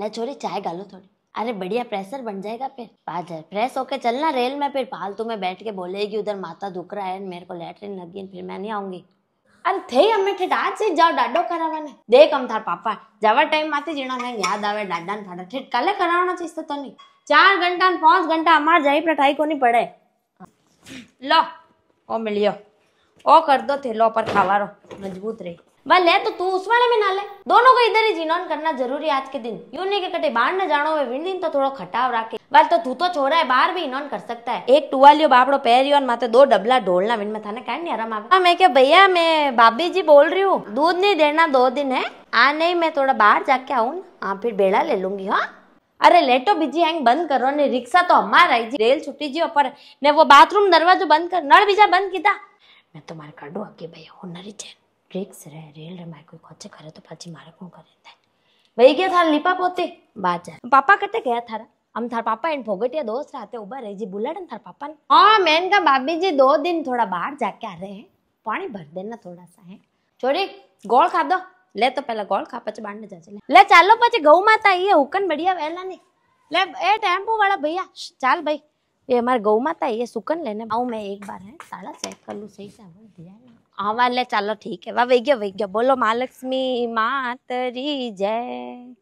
ले छोरी चाय गालो थोड़ी अरे बढ़िया प्रेशर बन जाएगा फिर पाजर प्रेस होके चलना रेल में फिर फालतू में बैठ के बोलेगी उधर माता दुख रहा है मेरे को लेटरिन लगी फिर मैं नहीं आऊंगी अरे थे અરે થઈ અમે ઠેઠ આજ જ જાઓ દાડો કરાવવાને દેખ અમ તાર પાપા જવા ટાઈમ માંથી જીણો ને યાદ આવે દાડાને થાડા ઠેઠ કાલે કરાવવાનો तो नहीं चार घंटा ઘંટા पांच घंटा हमार અમારે જઈ को नहीं पड़े लो ओ मिलियो ओ कर दो थे लो पर खावारो मजबूत रही वह ले तो तू उस वाले में ना ले दोनों को इधर ही जीनोन करना जरूरी आज के दिन यू नहीं के कटे बाहर न जानो वे विन दिन तो थोड़ा खटाव रखे वाल तो तू तो छोरा है बाहर भी इनोन कर सकता है एक टुवालियो बापड़ो पैरियो माते दो डबला ढोलना विन में ना कहीं आराम आवे हाँ, मैं क्या भैया मैं भाभी जी बोल रही हूँ दूध नहीं देना दो दिन है आ नहीं मैं थोड़ा बाहर जाके आऊ हाँ फिर बेड़ा ले लूंगी हाँ लेटो લેટો हैंग बंद करो ने रिक्शा तो हमारा आई जी रेल छुट्टी जी ऊपर ने वो बाथरूम दरवाजा बंद कर નળ બીજા बंद કીધા मैं तुम्हारे कर કાઢો કે भैया हो नरी चैन બ્રેક્સ રહે રેલમાં કોઈ ખોચે કરે તો પછી મારે કોણ કરે થાય વહી ગયા થાર લીપા પોતે બાજા પાપા કતે ગયા થારા આમ થાર પાપા એન ભોગટિયા દોસ્ત રાતે ઉભા રહી જે બુલાડે થાર પાપાને હા મેન કા બાબી जी दो दिन थोड़ा बाहर जाके आ रहे हैं पानी भर देना थोड़ा सा है छोरी ગોળ ખાધો લે તો પહેલા ગોળ ખા પછી બાંડ જાજે લે ચાલો પછી ગૌ માતા એ હુકન બઢિયા વહેલા ને લે એ ટેમ્પો વાળા ભૈયા ચાલ ભાઈ ये हमारे गौ माता है ये सुकन लेने आओ मैं एक बार है साला चेक कर लूँ सही से आवाज दिया ना आवाज चलो ठीक है वाह वैग्य वैग्य बोलो महालक्ष्मी मातरी जय